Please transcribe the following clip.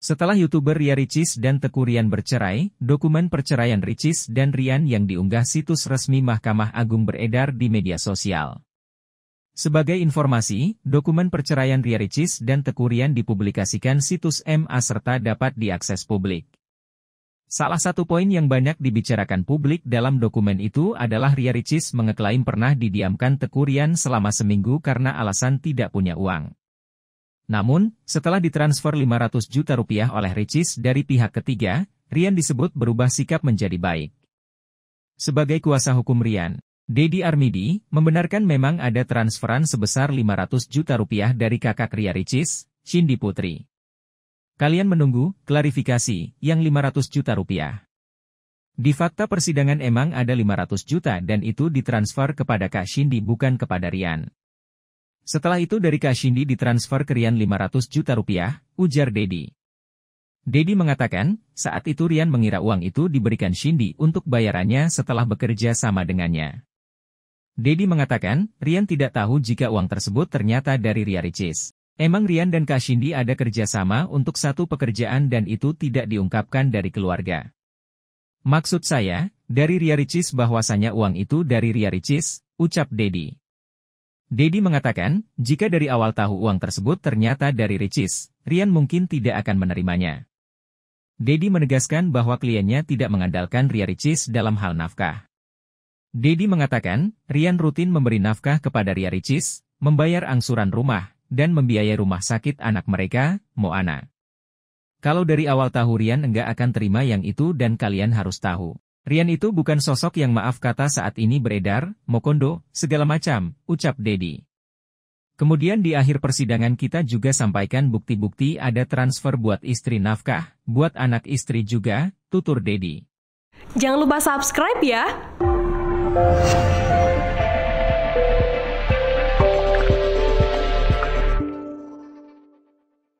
Setelah YouTuber Ria Ricis dan Teku Rian bercerai, dokumen perceraian Ricis dan Rian yang diunggah situs resmi Mahkamah Agung beredar di media sosial. Sebagai informasi, dokumen perceraian Ria Ricis dan Teku Rian dipublikasikan situs MA serta dapat diakses publik. Salah satu poin yang banyak dibicarakan publik dalam dokumen itu adalah Ria Ricis mengeklaim pernah didiamkan Teku Rian selama seminggu karena alasan tidak punya uang. Namun, setelah ditransfer 500 juta rupiah oleh Ricis dari pihak ketiga, Rian disebut berubah sikap menjadi baik. Sebagai kuasa hukum Rian, Dedi Armidi membenarkan memang ada transferan sebesar 500 juta rupiah dari kakak Ria Ricis, Cindy Putri. Kalian menunggu klarifikasi yang 500 juta rupiah. Di fakta persidangan emang ada 500 juta dan itu ditransfer kepada Kak Shindi bukan kepada Rian. Setelah itu dari Kashindi ditransfer ke Rian 500 juta rupiah, ujar Dedi. Dedi mengatakan, saat itu Rian mengira uang itu diberikan Shindi untuk bayarannya setelah bekerja sama dengannya. Dedi mengatakan, Rian tidak tahu jika uang tersebut ternyata dari Ria Ricis. Emang Rian dan Kashindi ada kerjasama untuk satu pekerjaan dan itu tidak diungkapkan dari keluarga. Maksud saya, dari Ria Ricis bahwasanya uang itu dari Ria Ricis, ucap Dedi. Dedi mengatakan, jika dari awal tahu uang tersebut ternyata dari Ricis, Rian mungkin tidak akan menerimanya. Dedi menegaskan bahwa kliennya tidak mengandalkan Ria Ricis dalam hal nafkah. Dedi mengatakan, Rian rutin memberi nafkah kepada Ria Ricis, membayar angsuran rumah, dan membiayai rumah sakit anak mereka, Moana. Kalau dari awal tahu Rian enggak akan terima yang itu dan kalian harus tahu. Rian itu bukan sosok yang maaf kata saat ini beredar, mokondo, segala macam, ucap Dedi. Kemudian di akhir persidangan kita juga sampaikan bukti-bukti ada transfer buat istri nafkah, buat anak istri juga, tutur Dedi. Jangan lupa subscribe ya!